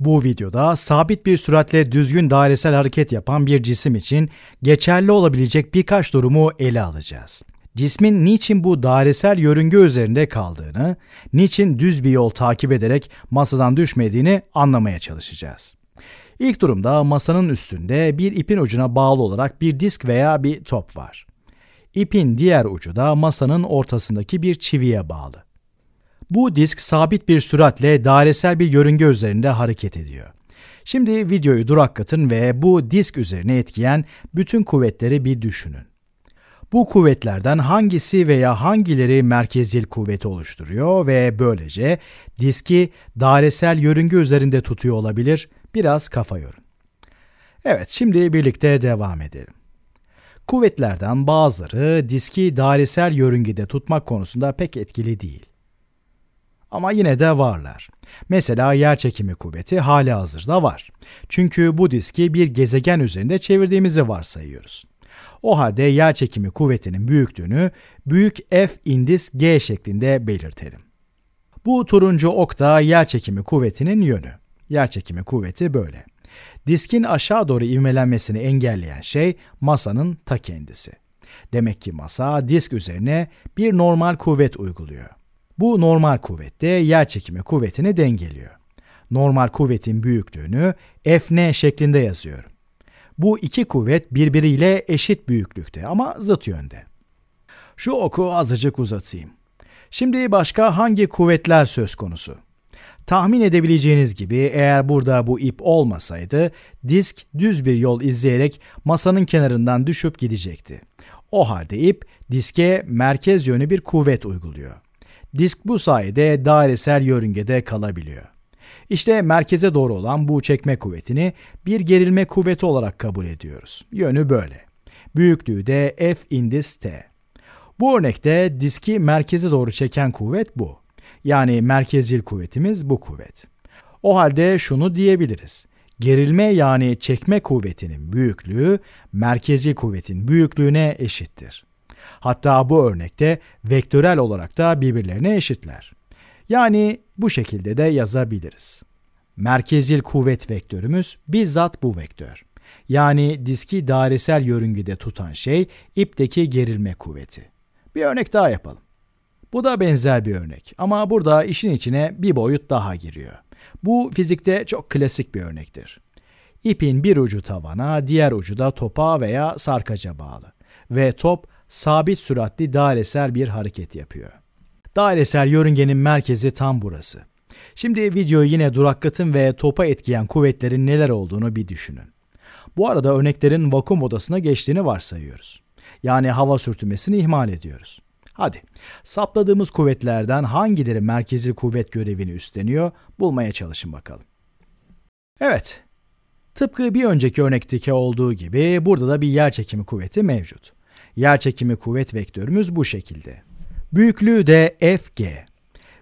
Bu videoda sabit bir süratle düzgün dairesel hareket yapan bir cisim için geçerli olabilecek birkaç durumu ele alacağız. Cismin niçin bu dairesel yörünge üzerinde kaldığını, niçin düz bir yol takip ederek masadan düşmediğini anlamaya çalışacağız. İlk durumda masanın üstünde bir ipin ucuna bağlı olarak bir disk veya bir top var. İpin diğer ucu da masanın ortasındaki bir çiviye bağlı. Bu disk sabit bir süratle dairesel bir yörünge üzerinde hareket ediyor. Şimdi videoyu duraklatın ve bu disk üzerine etkiyen bütün kuvvetleri bir düşünün. Bu kuvvetlerden hangisi veya hangileri merkezil kuvveti oluşturuyor ve böylece diski dairesel yörünge üzerinde tutuyor olabilir? Biraz kafa yorun. Evet, şimdi birlikte devam edelim. Kuvvetlerden bazıları diski dairesel yörüngede tutmak konusunda pek etkili değil. Ama yine de varlar. Mesela yer çekimi kuvveti hali hazırda var. Çünkü bu diski bir gezegen üzerinde çevirdiğimizi varsayıyoruz. O halde yer çekimi kuvvetinin büyüklüğünü büyük F indis G şeklinde belirtelim. Bu turuncu ok da yer çekimi kuvvetinin yönü. Yer çekimi kuvveti böyle. Diskin aşağı doğru ivmelenmesini engelleyen şey masanın ta kendisi. Demek ki masa disk üzerine bir normal kuvvet uyguluyor. Bu normal kuvvette yer çekimi kuvvetini dengeliyor. Normal kuvvetin büyüklüğünü Fn şeklinde yazıyorum. Bu iki kuvvet birbiriyle eşit büyüklükte ama zıt yönde. Şu oku azıcık uzatayım. Şimdi başka hangi kuvvetler söz konusu? Tahmin edebileceğiniz gibi eğer burada bu ip olmasaydı disk düz bir yol izleyerek masanın kenarından düşüp gidecekti. O halde ip diske merkez yönü bir kuvvet uyguluyor. Disk bu sayede dairesel yörüngede kalabiliyor. İşte merkeze doğru olan bu çekme kuvvetini bir gerilme kuvveti olarak kabul ediyoruz. Yönü böyle. Büyüklüğü de F indis T. Bu örnekte diski merkeze doğru çeken kuvvet bu. Yani merkezcil kuvvetimiz bu kuvvet. O halde şunu diyebiliriz. Gerilme yani çekme kuvvetinin büyüklüğü merkezi kuvvetin büyüklüğüne eşittir. Hatta bu örnekte vektörel olarak da birbirlerine eşitler. Yani bu şekilde de yazabiliriz. Merkezil kuvvet vektörümüz bizzat bu vektör. Yani diski dairesel yörüngede tutan şey ipteki gerilme kuvveti. Bir örnek daha yapalım. Bu da benzer bir örnek ama burada işin içine bir boyut daha giriyor. Bu fizikte çok klasik bir örnektir. İpin bir ucu tavana, diğer ucu da topa veya sarkaca bağlı ve top sabit süratli dairesel bir hareket yapıyor. Dairesel yörüngenin merkezi tam burası. Şimdi videoyu yine duraklatın ve topa etkiyen kuvvetlerin neler olduğunu bir düşünün. Bu arada örneklerin vakum odasına geçtiğini varsayıyoruz. Yani hava sürtünmesini ihmal ediyoruz. Hadi sapladığımız kuvvetlerden hangileri merkezi kuvvet görevini üstleniyor bulmaya çalışın bakalım. Evet, tıpkı bir önceki örnekteki olduğu gibi burada da bir yer çekimi kuvveti mevcut. Yerçekimi kuvvet vektörümüz bu şekilde. Büyüklüğü de Fg.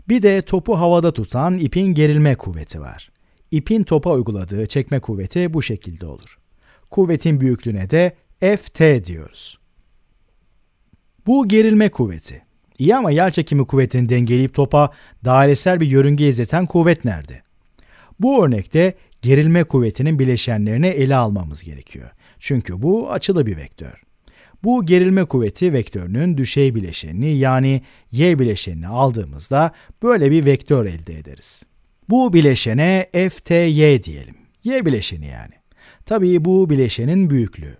Bir de topu havada tutan ipin gerilme kuvveti var. İpin topa uyguladığı çekme kuvveti bu şekilde olur. Kuvvetin büyüklüğüne de Ft diyoruz. Bu gerilme kuvveti. İyi ama yer çekimi kuvvetini dengeleyip topa dairesel bir yörünge izleten kuvvet nerede? Bu örnekte gerilme kuvvetinin bileşenlerini ele almamız gerekiyor. Çünkü bu açılı bir vektör. Bu gerilme kuvveti vektörünün düşey bileşenini yani y bileşenini aldığımızda böyle bir vektör elde ederiz. Bu bileşene FTY diyelim. Y bileşeni yani. Tabii bu bileşenin büyüklüğü.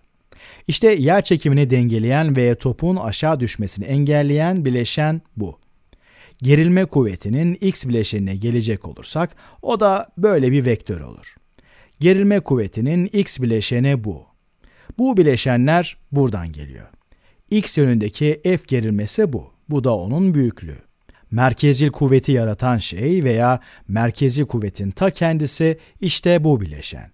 İşte yer çekimini dengeleyen ve topun aşağı düşmesini engelleyen bileşen bu. Gerilme kuvvetinin x bileşenine gelecek olursak o da böyle bir vektör olur. Gerilme kuvvetinin x bileşeni bu. Bu bileşenler buradan geliyor. X yönündeki F gerilmesi bu. Bu da onun büyüklüğü. Merkezil kuvveti yaratan şey veya merkezcil kuvvetin ta kendisi işte bu bileşen.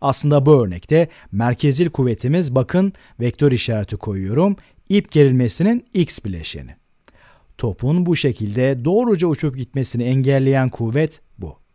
Aslında bu örnekte merkezil kuvvetimiz bakın vektör işareti koyuyorum ip gerilmesinin x bileşeni. Topun bu şekilde doğruca uçup gitmesini engelleyen kuvvet bu.